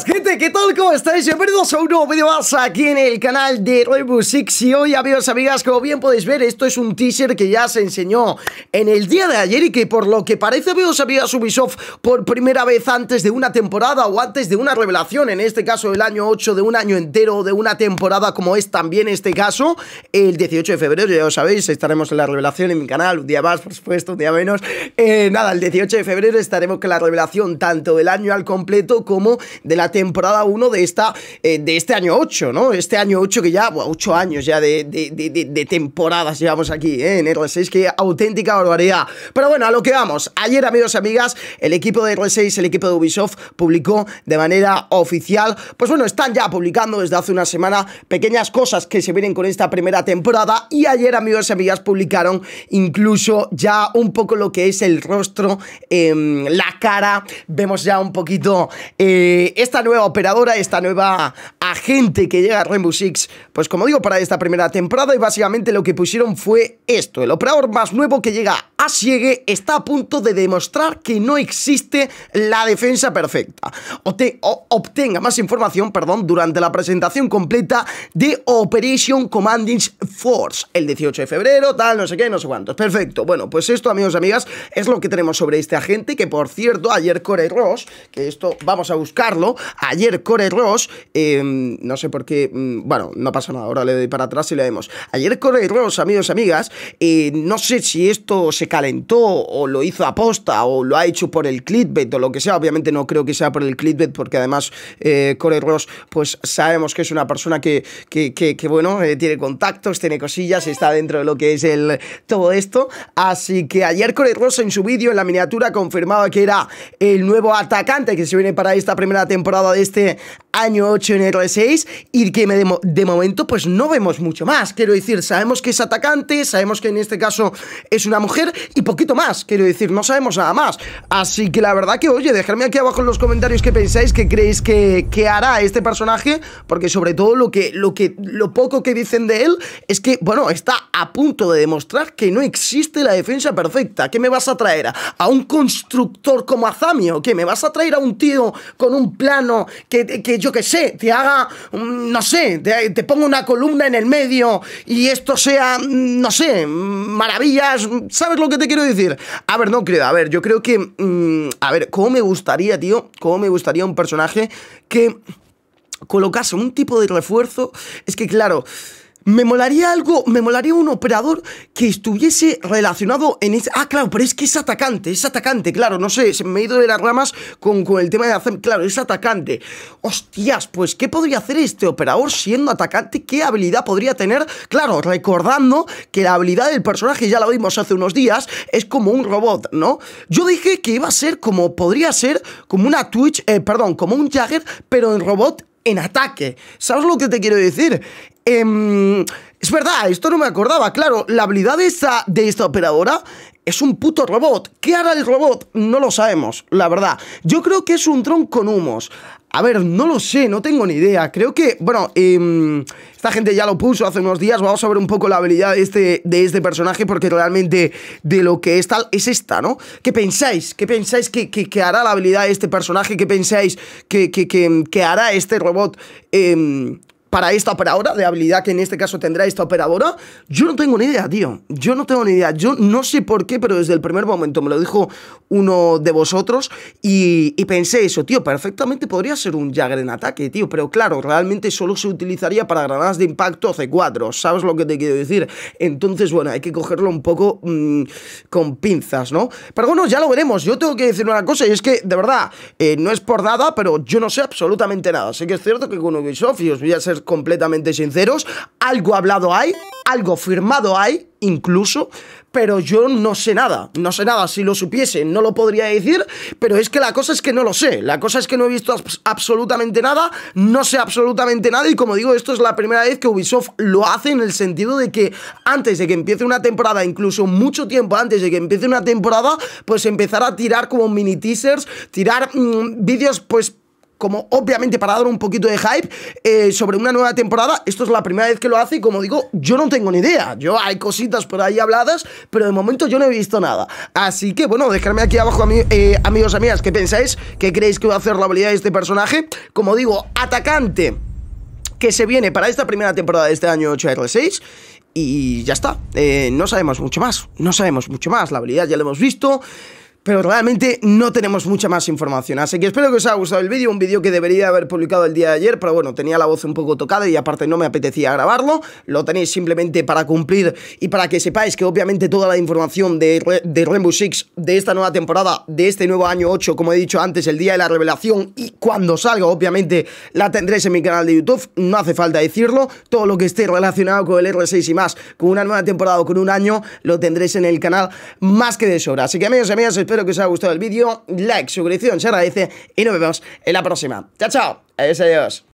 gente, ¿qué tal? ¿Cómo estáis? Bienvenidos a un nuevo vídeo más aquí en el canal de Rainbow Y hoy amigos, amigas, como bien podéis ver, esto es un teaser que ya se enseñó en el día de ayer Y que por lo que parece, amigos, amigas, Ubisoft por primera vez antes de una temporada o antes de una revelación En este caso el año 8, de un año entero, de una temporada como es también este caso El 18 de febrero, ya lo sabéis, estaremos en la revelación en mi canal, un día más por supuesto, un día menos eh, Nada, el 18 de febrero estaremos con la revelación tanto del año al completo como de temporada 1 de, esta, eh, de este año 8, ¿no? Este año 8 que ya, 8 años ya de, de, temporadas llevamos aquí ¿eh? en R6, que auténtica barbaridad. Pero bueno, a lo que vamos. Ayer, amigos y amigas, el equipo de R6, el equipo de Ubisoft, publicó de manera oficial, pues bueno, están ya publicando desde hace una semana pequeñas cosas que se vienen con esta primera temporada y ayer, amigos y amigas, publicaron incluso ya un poco lo que es el rostro, em, la cara, vemos ya un poquito este esta nueva operadora, esta nueva agente que llega a Rainbow Six, pues como digo, para esta primera temporada y básicamente lo que pusieron fue esto, el operador más nuevo que llega a Siegue está a punto de demostrar que no existe la defensa perfecta. obtenga más información, perdón, durante la presentación completa de Operation Commanding Force, el 18 de febrero, tal, no sé qué, no sé cuántos. Perfecto, bueno, pues esto, amigos y amigas, es lo que tenemos sobre este agente, que por cierto, ayer Corey Ross, que esto vamos a buscarlo, Ayer Core Ross, em, no sé por qué, mm, bueno, no pasa nada, ahora le doy para atrás y le vemos. Ayer Core Ross, amigos y amigas, eh, no sé si esto se calentó o lo hizo aposta o lo ha hecho por el clickbait o lo que sea, obviamente no creo que sea por el clickbait porque además eh, Core Ross, pues sabemos que es una persona que, bueno, eh, tiene contactos, tiene cosillas, está dentro de lo que es el todo esto, así que ayer Core Ross en su vídeo, en la miniatura, confirmaba que era el nuevo atacante que se viene para esta primera temporada temporada este año 8 en R6 y que me de, momento pues no vemos mucho más. Quiero decir, sabemos que es atacante, sabemos que en este caso es una mujer y poquito más. Quiero decir, no sabemos nada más. Así que la verdad que, oye, dejadme aquí abajo en los comentarios qué pensáis, qué creéis que, hará este personaje, porque sobre todo lo que, lo que, lo poco que dicen de él es que, bueno, está a punto de demostrar que no existe la defensa perfecta. ¿Qué me vas a traer? ¿A un constructor como Azamio? ¿Qué me vas a traer a un tío con un plano que, que yo qué sé, te haga, mm, no sé, te, pongo una columna en el medio y esto sea, mm, no sé, mm, maravillas, ¿sabes lo que te quiero decir? A ver, no creo, a ver, yo creo que, a ver, ¿cómo me gustaría, tío? ¿Cómo me gustaría un personaje que colocase un tipo de refuerzo? Es que, claro me molaría algo, me molaría un operador que estuviese relacionado en ese... Ah, claro, pero es que es atacante, es atacante, claro, no sé, se me he ido de las ramas con, el tema de hacer... Claro, es atacante. Hostias, pues, ¿qué podría hacer este operador siendo atacante? ¿Qué habilidad podría tener? Claro, recordando que la habilidad del personaje, ya la vimos hace unos días, es como un robot, ¿no? Yo dije que iba a ser como, podría ser como una Twitch, eh, perdón, como un Jagger, pero en robot en ataque. ¿Sabes lo que te quiero decir? Em, es verdad, esto no me acordaba. Claro, la habilidad de esta operadora es un puto robot. ¿Qué hará el robot? No lo sabemos, la verdad. Yo creo que es un dron con humos. A ver, no lo sé, no tengo ni idea. Creo que, bueno, em, esta gente ya lo puso hace unos días. Vamos a ver un poco la habilidad de este, de este personaje, porque realmente de lo que es tal es esta, ¿no? ¿Qué pensáis? ¿Qué pensáis que, que, hará la habilidad de este personaje? ¿Qué pensáis que, que hará este robot? Em, para esta operadora, de habilidad que en este caso tendrá esta operadora, yo no tengo ni idea, tío. Yo no tengo ni idea. Yo no sé por qué, pero desde el primer momento me lo dijo uno de vosotros y, pensé eso, tío, perfectamente podría ser un Jagger en ataque, tío. Pero claro, realmente solo se utilizaría para granadas de impacto C4, ¿sabes lo que te quiero decir? Entonces, bueno, hay que cogerlo un poco mm, con pinzas, ¿no? Pero bueno, ya lo veremos. Yo tengo que decir una cosa y es que, de verdad, eh, no es por nada, pero yo no sé absolutamente nada. Sé que es cierto que con Ubisoft, y os voy a ser completamente sinceros, algo hablado hay, algo firmado hay, incluso, pero yo no sé nada, no sé nada, si lo supiese no lo podría decir, pero es que la cosa es que no lo sé, la cosa es que no he visto absolutamente nada, no sé absolutamente nada y como digo, esto es la primera vez que Ubisoft lo hace en el sentido de que antes de que empiece una temporada, incluso mucho tiempo antes de que empiece una temporada, pues empezar a tirar como mini teasers, tirar mm, vídeos pues como obviamente para dar un poquito de hype eh, sobre una nueva temporada. Esto es la primera vez que lo hace y como digo, yo no tengo ni idea. Yo hay cositas por ahí habladas, pero de momento yo no he visto nada. Así que bueno, dejadme aquí abajo, eh, amigos, amigas, ¿qué pensáis? ¿Qué creéis que va a hacer la habilidad de este personaje? Como digo, atacante que se viene para esta primera temporada de este año 8R6 y ya está. Eh, no sabemos mucho más. No sabemos mucho más. La habilidad ya la hemos visto pero realmente no tenemos mucha más información. Así que espero que os haya gustado el vídeo, un vídeo que debería haber publicado el día de ayer, pero bueno, tenía la voz un poco tocada y aparte no me apetecía grabarlo. Lo tenéis simplemente para cumplir y para que sepáis que obviamente toda la información de, de Rainbow Six, de esta nueva temporada, de este nuevo año 8, como he dicho antes, el día de la revelación y cuando salga, obviamente la tendréis en mi canal de YouTube, no hace falta decirlo. Todo lo que esté relacionado con el R6 y más, con una nueva temporada o con un año, lo tendréis en el canal más que de sobra. Así que amigos y amigas, espero espero que os haya gustado el vídeo, like, suscripción, se agradece y nos vemos en la próxima. ¡Chao, chao! Adiós, adiós.